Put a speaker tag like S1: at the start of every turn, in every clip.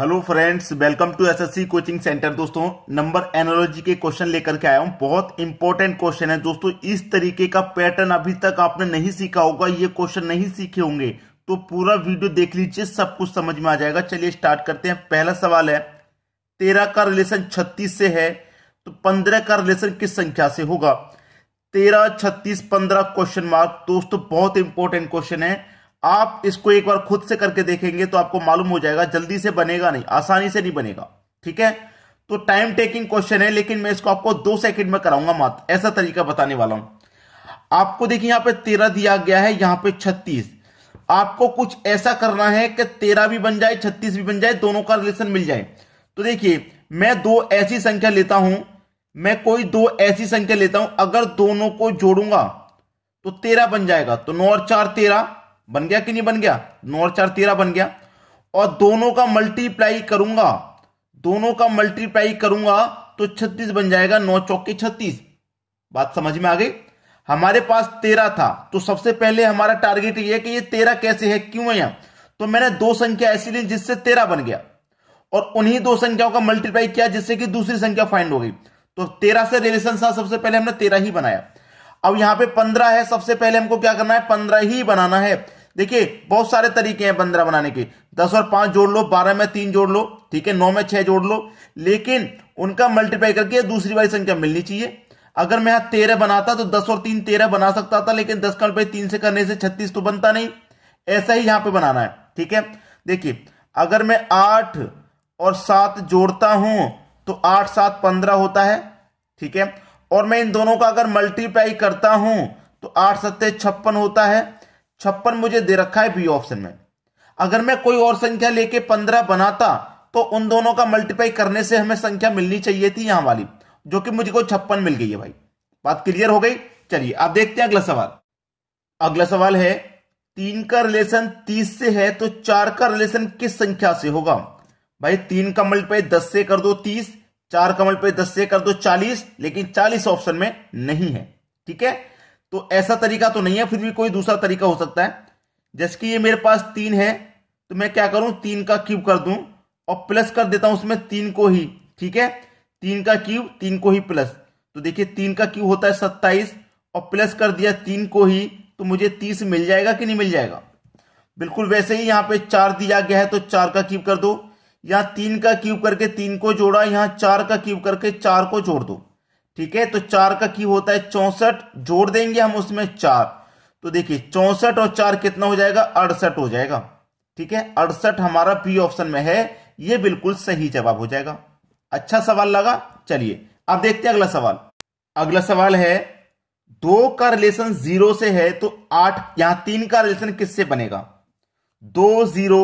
S1: hello friends welcome to SSC coaching centre दोस्तों number analogy के question लेकर के आया हूं बहुत इंपॉर्टेंट क्वेश्चन है दोस्तों इस तरीके का पैटर्न अभी तक आपने नहीं सीखा होगा ये क्वेश्चन नहीं सीखे होंगे तो पूरा वीडियो देख लीजिए सब कुछ समझ में आ जाएगा चलिए स्टार्ट करते हैं पहला सवाल है तेरह का रिलेशन छत्तीस से है तो पंद्रह का रिलेशन किस संख्या से होगा तेरह छत्तीस पंद्रह क्वेश्चन मार्क दोस्तों बहुत इंपॉर्टेंट क्वेश्चन है आप इसको एक बार खुद से करके देखेंगे तो आपको मालूम हो जाएगा जल्दी से बनेगा नहीं आसानी से नहीं बनेगा ठीक है तो टाइम टेकिंग क्वेश्चन है लेकिन मैं इसको आपको दो सेकंड में कराऊंगा मात ऐसा तरीका बताने वाला हूं आपको देखिए यहां पे तेरह दिया गया है यहां पे छत्तीस आपको कुछ ऐसा करना है कि तेरह भी बन जाए छत्तीस भी बन जाए दोनों का रिलेशन मिल जाए तो देखिए मैं दो ऐसी संख्या लेता हूं मैं कोई दो ऐसी संख्या लेता हूं अगर दोनों को जोड़ूंगा तो तेरह बन जाएगा तो नौ और चार तेरह बन गया कि नहीं बन गया नौ चार तेरह बन गया और दोनों का मल्टीप्लाई करूंगा दोनों का मल्टीप्लाई करूंगा तो छत्तीस बन जाएगा नौ चौके छत्तीस बात समझ में आ गई हमारे पास तेरह था तो सबसे पहले हमारा टारगेट ये है कि ये तेरह कैसे है क्यों है यहां तो मैंने दो संख्या ऐसी ली जिससे तेरह बन गया और उन्हीं दो संख्याओं का मल्टीप्लाई किया जिससे कि दूसरी संख्या फाइंड हो गई तो तेरह से रिलेशन था सबसे पहले हमने तेरह ही बनाया अब यहां पे पंद्रह है सबसे पहले हमको क्या करना है पंद्रह ही बनाना है देखिए बहुत सारे तरीके हैं पंद्रह बनाने के दस और पांच जोड़ लो बारह में तीन जोड़ लो ठीक है नौ में छह जोड़ लो लेकिन उनका मल्टीप्लाई करके दूसरी वाली संख्या मिलनी चाहिए अगर मैं यहां तेरह बनाता तो दस और तीन तेरह बना सकता था लेकिन दस का तीन से करने से छत्तीस तो बनता नहीं ऐसा ही यहां पर बनाना है ठीक है देखिए अगर मैं आठ और सात जोड़ता हूं तो आठ सात पंद्रह होता है ठीक है और मैं इन दोनों का अगर मल्टीप्लाई करता हूं तो आठ सत्ते छप्पन होता है छप्पन मुझे दे रखा है बी ऑप्शन में अगर मैं कोई और संख्या लेके पंद्रह बनाता तो उन दोनों का मल्टीप्लाई करने से हमें संख्या मिलनी चाहिए थी यहां वाली जो कि मुझे को छप्पन मिल गई है भाई बात क्लियर हो गई चलिए आप देखते हैं अगला सवाल अगला सवाल है तीन का रिलेशन तीस से है तो चार का रिलेशन किस संख्या से होगा भाई तीन का मल्टीप्लाई दस से कर दो तीस चार का मल्टीप्लाई दस से कर दो चालीस लेकिन चालीस ऑप्शन में नहीं है ठीक है तो ऐसा तरीका तो नहीं है फिर भी कोई दूसरा तरीका हो सकता है जैसे कि ये मेरे पास तीन है तो मैं क्या करूं तीन का क्यूब कर दूं और प्लस कर देता हूं उसमें तीन को ही ठीक है तीन का क्यूब तीन को ही प्लस तो देखिए तीन का क्यूब होता है सत्ताईस और प्लस कर दिया तीन को ही तो मुझे तीस मिल जाएगा कि नहीं मिल जाएगा बिल्कुल वैसे ही यहां पे चार दिया गया है तो चार का क्यूब कर दो यहां तीन का क्यूब करके तीन को जोड़ा यहां चार का क्यूब करके चार को जोड़ दो ठीक है तो चार का की होता है चौसठ जोड़ देंगे हम उसमें चार तो देखिए चौसठ और चार कितना हो जाएगा अड़सठ हो जाएगा ठीक है अड़सठ हमारा पी ऑप्शन में है ये बिल्कुल सही जवाब हो जाएगा अच्छा सवाल लगा चलिए अब देखते हैं अगला सवाल अगला सवाल है दो का रिलेशन जीरो से है तो आठ यहां तीन का रिलेशन किससे बनेगा दो जीरो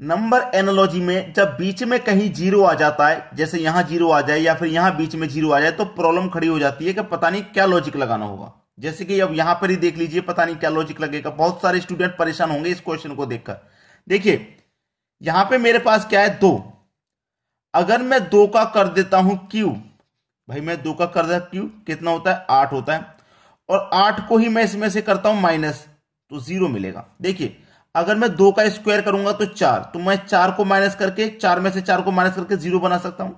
S1: नंबर एनोलॉजी में जब बीच में कहीं जीरो आ जाता है जैसे यहां जीरो आ जाए या फिर यहां बीच में जीरो आ जाए तो प्रॉब्लम खड़ी हो जाती है कि पता नहीं क्या लॉजिक लगाना होगा जैसे कि अब यहां पर ही देख लीजिए पता नहीं क्या लॉजिक लगेगा बहुत सारे स्टूडेंट परेशान होंगे इस क्वेश्चन को देखकर देखिए यहां पे मेरे पास क्या है दो अगर मैं दो का कर देता हूं क्यू भाई मैं दो का कर देता क्यू कितना होता है आठ होता है और आठ को ही मैं इसमें से करता हूं माइनस तो जीरो मिलेगा देखिए अगर मैं दो का स्क्वायर करूंगा तो चार तो मैं चार को माइनस करके चार में से चार को माइनस करके जीरो बना सकता हूं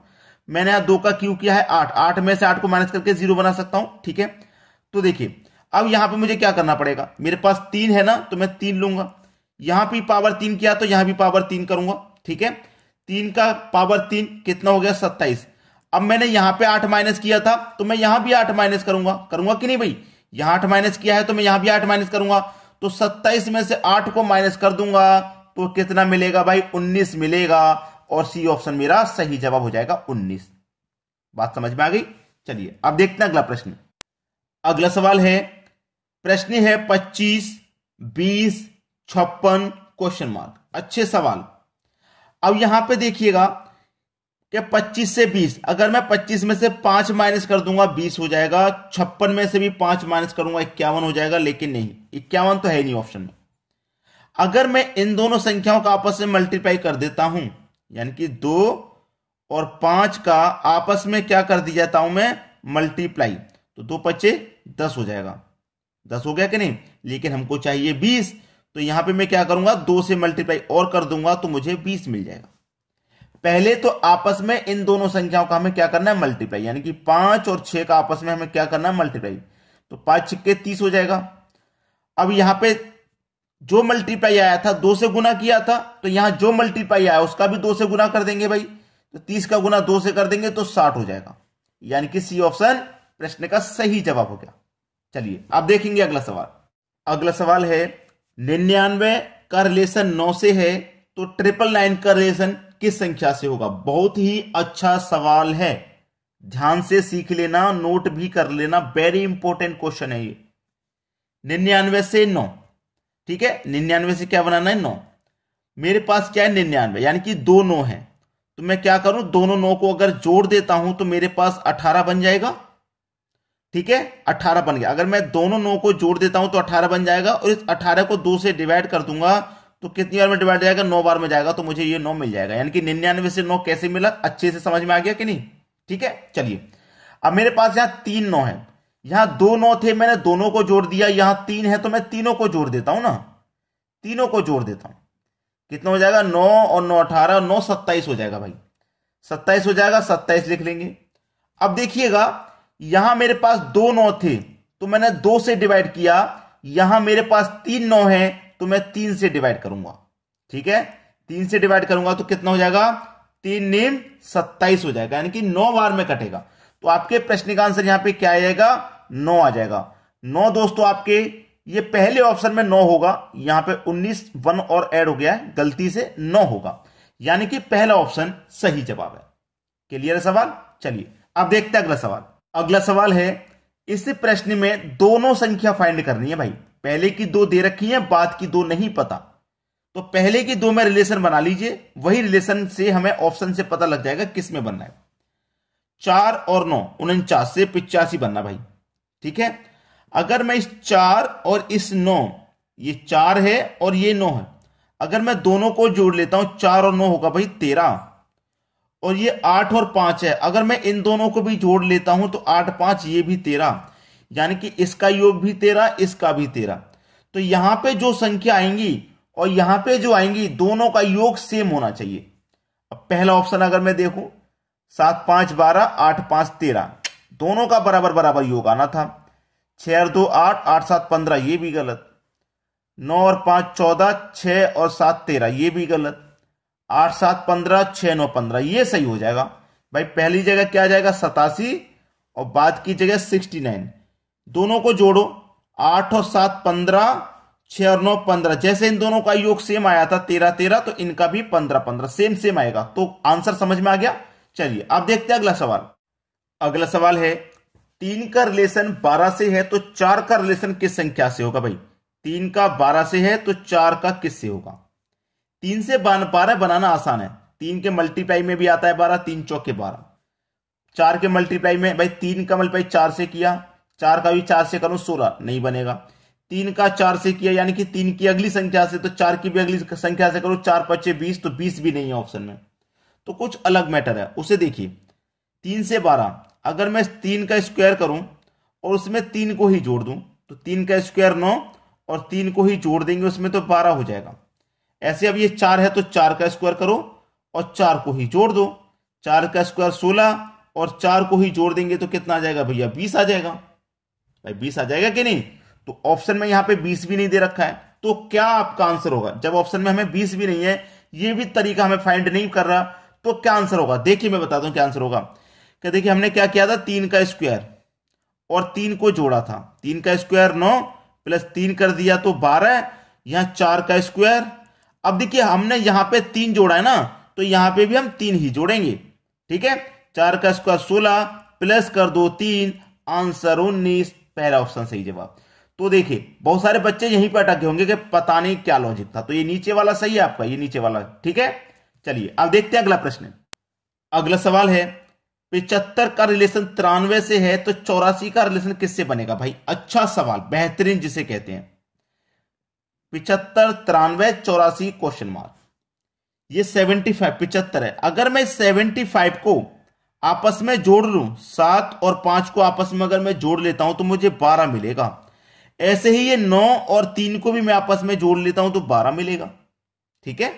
S1: मैंने यहां दो का क्यू किया है आठ आठ में से आठ को माइनस करके जीरो बना सकता हूं ठीक है तो देखिए अब यहां पे मुझे क्या करना पड़ेगा मेरे पास तीन है ना तो मैं तीन लूंगा यहां पर पावर तीन किया तो यहां भी पावर तीन करूंगा ठीक है तीन का पावर तीन कितना हो गया सत्ताईस अब मैंने यहां पे आठ माइनस किया था तो मैं यहां भी आठ माइनस करूंगा करूंगा कि नहीं भाई यहां आठ माइनस किया है तो मैं यहां भी आठ माइनस करूंगा तो सत्ताईस में से आठ को माइनस कर दूंगा तो कितना मिलेगा भाई उन्नीस मिलेगा और सी ऑप्शन मेरा सही जवाब हो जाएगा उन्नीस बात समझ में आ गई चलिए अब देखते हैं अगला प्रश्न अगला सवाल है प्रश्न है पच्चीस बीस छप्पन क्वेश्चन मार्क अच्छे सवाल अब यहां पे देखिएगा कि 25 से 20 अगर मैं 25 में से पांच माइनस कर दूंगा 20 हो जाएगा छप्पन में से भी पांच माइनस करूंगा इक्यावन हो जाएगा लेकिन नहीं इक्यावन तो है नहीं ऑप्शन में अगर मैं इन दोनों संख्याओं का आपस में मल्टीप्लाई कर देता हूं यानी कि दो और पांच का आपस में क्या कर दिया जाता हूं मैं मल्टीप्लाई तो दो पच्चे दस हो जाएगा दस हो गया कि नहीं लेकिन हमको चाहिए बीस तो यहां पे मैं क्या करूंगा दो से मल्टीप्लाई और कर दूंगा तो मुझे बीस मिल जाएगा पहले तो आपस में इन दोनों संख्याओं का हमें क्या करना है मल्टीप्लाई यानी कि पांच और छह का आपस में हमें क्या करना है मल्टीप्लाई तो पांच छिक्के तीस हो जाएगा अब यहां पे जो मल्टीप्लाई आया था दो से गुना किया था तो यहां जो मल्टीप्लाई आया उसका भी दो से गुना कर देंगे भाई तो तीस का गुना दो से कर देंगे तो साठ हो जाएगा यानी कि सी ऑप्शन प्रश्न का सही जवाब हो गया चलिए अब देखेंगे अगला सवाल अगला सवाल है निन्यानवे का रिलेशन नौ से है तो ट्रिपल नाइन का रिलेशन किस संख्या से होगा बहुत ही अच्छा सवाल है ध्यान से सीख लेना नोट भी कर लेना वेरी इंपॉर्टेंट क्वेश्चन है ये निन्यानवे से नौ ठीक है निन्यानवे से क्या बनाना है नौ मेरे पास क्या है निन्यानवे यानी कि दो नौ है तो मैं क्या करूं दोनों नौ को अगर जोड़ देता हूं तो मेरे पास अठारह बन जाएगा ठीक है अठारह बन गया अगर मैं दोनों नौ को जोड़ देता हूं तो अठारह बन जाएगा और इस अठारह को दो से डिवाइड कर दूंगा तो कितनी बार में डिवाइड जाएगा नौ बार में जाएगा तो मुझे ये नौ मिल जाएगा यानी कि निन्यानवे से नौ कैसे मिला अच्छे से समझ में आ गया कि नहीं ठीक है चलिए अब मेरे पास यहां तीन नौ है यहां दो नौ थे मैंने दोनों को जोड़ दिया यहां तीन है तो मैं तीनों को जोड़ देता हूं ना तीनों को जोड़ देता हूं कितना हो जाएगा नौ और नौ अठारह नौ सत्ताईस हो जाएगा भाई सत्ताईस हो जाएगा सत्ताईस लिख लेंगे अब देखिएगा यहां मेरे पास दो नौ थे तो मैंने दो से डिवाइड किया यहां मेरे पास तीन नौ है तो मैं तीन से डिवाइड करूंगा ठीक है तीन से डिवाइड करूंगा तो कितना हो जाएगा तीन नीम सत्ताईस हो जाएगा यानी कि नौ बार में कटेगा तो आपके प्रश्न का आंसर यहां पे क्या आ जाएगा नौ आ जाएगा नौ दोस्तों आपके ये पहले ऑप्शन में नौ होगा यहां पे उन्नीस वन और ऐड हो गया है गलती से नौ होगा यानी कि पहला ऑप्शन सही जवाब है क्लियर है सवाल चलिए अब देखते हैं अगला सवाल अगला सवाल है इस प्रश्न में दोनों संख्या फाइंड करनी है भाई पहले की दो दे रखी है बाद की दो नहीं पता तो पहले की दो में रिलेशन बना लीजिए वही रिलेशन से हमें ऑप्शन से पता लग जाएगा किस में बनना है चार और नौ उनचास से पिचासी बनना भाई ठीक है अगर मैं इस चार और इस नौ ये चार है और ये नौ है अगर मैं दोनों को जोड़ लेता हूं चार और नौ होगा भाई तेरह और ये आठ और पांच है अगर मैं इन दोनों को भी जोड़ लेता हूं तो आठ पांच ये भी तेरह यानी कि इसका योग भी तेरह इसका भी तेरह तो यहां पे जो संख्या आएंगी और यहां पे जो आएंगी दोनों का योग सेम होना चाहिए अब पहला ऑप्शन अगर मैं देखू सात पांच बारह आठ पांच तेरह दोनों का बराबर बराबर योग आना था छह और दो आठ आठ सात पंद्रह ये भी गलत नौ और पांच चौदह छह और सात तेरह ये भी गलत आठ सात पंद्रह छह नौ पंद्रह ये सही हो जाएगा भाई पहली जगह क्या आ जाएगा सतासी और बाद की जगह सिक्सटी नाइन दोनों को जोड़ो आठ और सात पंद्रह छह और नौ पंद्रह जैसे इन दोनों का योग सेम आया था तेरह तेरह तो इनका भी पंद्रह पंद्रह सेम सेम आएगा तो आंसर समझ में आ गया चलिए अब देखते हैं अगला सवाल अगला सवाल है तीन का रिलेशन बारह से है तो चार का रिलेशन किस संख्या से होगा भाई तीन का बारह से है तो चार का किस से होगा तीन से बारह बनाना आसान है तीन के मल्टीप्लाई में भी आता है बारह तीन चौके बारह चार के मल्टीप्लाई में भाई तीन का मल्टीप्लाई चार से किया चार का भी चार से करो सोलह नहीं बनेगा तीन का चार से किया यानी कि तीन की अगली संख्या से तो चार की भी अगली संख्या से करो चार पच्चे बीस तो बीस भी नहीं है ऑप्शन में तो कुछ अलग मैटर है उसे देखिए तीन से बारह अगर मैं तीन का स्क्वायर करूं और उसमें तीन को ही जोड़ दूं तो तीन का स्क्वायर नौ और तीन को ही जोड़ देंगे उसमें तो बारह हो जाएगा ऐसे अब ये चार है तो चार का स्क्वायर करो और चार को ही जोड़ दो चार का स्क्वायर सोलह और चार को ही जोड़ देंगे तो कितना आ जाएगा भैया बीस आ जाएगा भाई बीस आ जाएगा कि नहीं तो ऑप्शन में यहां पे बीस भी नहीं दे रखा है तो क्या आपका आंसर होगा जब ऑप्शन में हमें बीस भी नहीं है ये भी तरीका हमें फाइंड नहीं कर रहा तो क्या आंसर होगा देखिए मैं बता दू क्या आंसर होगा क्या देखिए हमने क्या किया था तीन का स्क्वायर और तीन को जोड़ा था तीन का स्क्वायर नौ प्लस तीन कर दिया तो बारह यहां चार का स्क्वायर अब देखिए हमने यहां पे तीन जोड़ा है ना तो यहां पे भी हम तीन ही जोड़ेंगे ठीक है चार का स्क्वायर सोलह प्लस कर दो तीन आंसर उन्नीस पहला ऑप्शन सही जवाब तो देखिए बहुत सारे बच्चे यहीं पर अटके होंगे कि पता नहीं क्या लॉजिक था तो ये नीचे वाला सही है आपका ये नीचे वाला ठीक है चलिए अब देखते हैं अगला प्रश्न अगला सवाल है पिचहत्तर का रिलेशन तिरानवे से है तो चौरासी का रिलेशन किससे बनेगा भाई अच्छा सवाल बेहतरीन जिसे कहते हैं पिचहत्तर तिरानवे चौरासी क्वेश्चन मार्क ये सेवेंटी फाइव पिचहत्तर है अगर मैं सेवेंटी फाइव को आपस में जोड़ लू सात और पांच को आपस में अगर मैं जोड़ लेता हूं तो मुझे बारह मिलेगा ऐसे ही ये नौ और तीन को भी मैं आपस में जोड़ लेता हूं तो बारह मिलेगा ठीक है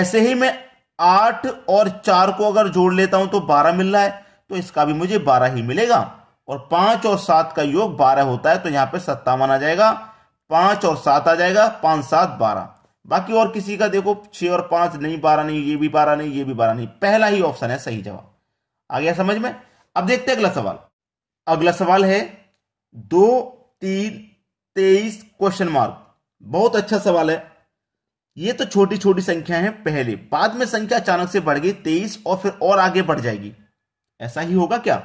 S1: ऐसे ही मैं आठ और चार को अगर जोड़ लेता हूं तो बारह मिल रहा है तो इसका भी मुझे बारह ही मिलेगा और पांच और सात का योग बारह होता है तो यहां पर सत्तावन आ जाएगा पांच और सात आ जाएगा पांच सात बारह बाकी और किसी का देखो छह और पांच नहीं बारह नहीं ये भी बारह नहीं ये भी बारह नहीं पहला ही ऑप्शन है सही जवाब आ गया समझ में अब देखते हैं अगला सवाल अगला सवाल है दो तीन तेईस क्वेश्चन मार्क बहुत अच्छा सवाल है ये तो छोटी छोटी संख्या है पहले बाद में संख्या अचानक से बढ़ गई तेईस और फिर और आगे बढ़ जाएगी ऐसा ही होगा क्या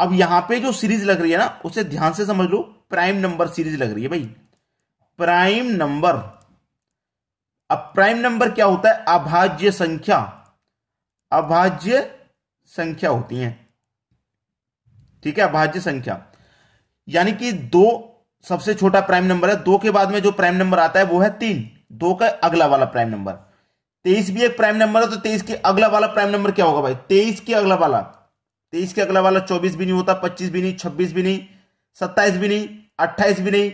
S1: अब यहां पे जो सीरीज लग रही है ना उसे ध्यान से समझ लो प्राइम नंबर सीरीज लग रही है भाई प्राइम नंबर अब प्राइम नंबर क्या होता है अभाज्य संख्या अभाज्य संख्या होती है ठीक है अभाज्य संख्या यानी कि दो सबसे छोटा प्राइम नंबर है दो के बाद में जो प्राइम नंबर आता है वो है तीन दो का अगला वाला प्राइम नंबर तेईस भी एक प्राइम नंबर है तो तेईस के अगला वाला प्राइम नंबर क्या होगा भाई तेईस के अगला वाला तेईस के अगला वाला चौबीस भी नहीं होता पच्चीस भी नहीं छब्बीस भी नहीं सत्ताईस भी नहीं अट्ठाईस भी नहीं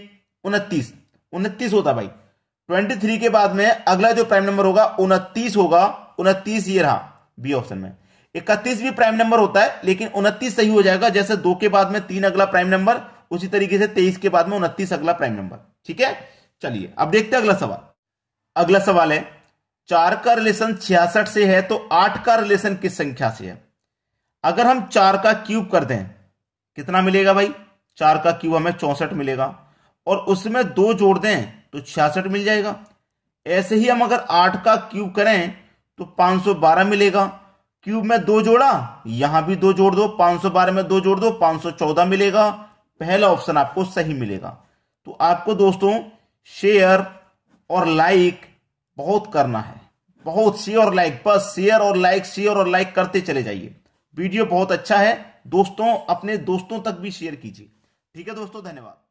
S1: उनतीस उनतीस होता भाई ट्वेंटी थ्री के बाद में अगला जो प्राइम नंबर होगा उनतीस होगा उनतीस ये रहा बी ऑप्शन में इकतीस भी प्राइम नंबर होता है लेकिन उनतीस सही हो जाएगा जैसे दो के बाद में तीन अगला प्राइम नंबर उसी तरीके से तेईस के बाद में उनतीस अगला प्राइम नंबर ठीक है चलिए अब देखते हैं अगला सवाल अगला सवाल है चार का रिलेशन छियासठ से है तो आठ का रिलेशन किस संख्या से है अगर हम चार का क्यूब कर दें कितना मिलेगा भाई चार का क्यूब हमें चौसठ मिलेगा और उसमें दो जोड़ दें तो छियासठ मिल जाएगा ऐसे ही हम अगर आठ का क्यूब करें तो बारह मिलेगा क्यूब में दो जोड़ा यहां भी दो जोड़ दो 512 में दो जोड़ दो 514 मिलेगा पहला ऑप्शन आपको सही मिलेगा तो आपको दोस्तों शेयर और लाइक बहुत करना है बहुत शेयर और लाइक बस शेयर और लाइक शेयर और लाइक करते चले जाइए वीडियो बहुत अच्छा है दोस्तों अपने दोस्तों तक भी शेयर कीजिए ठीक है दोस्तों धन्यवाद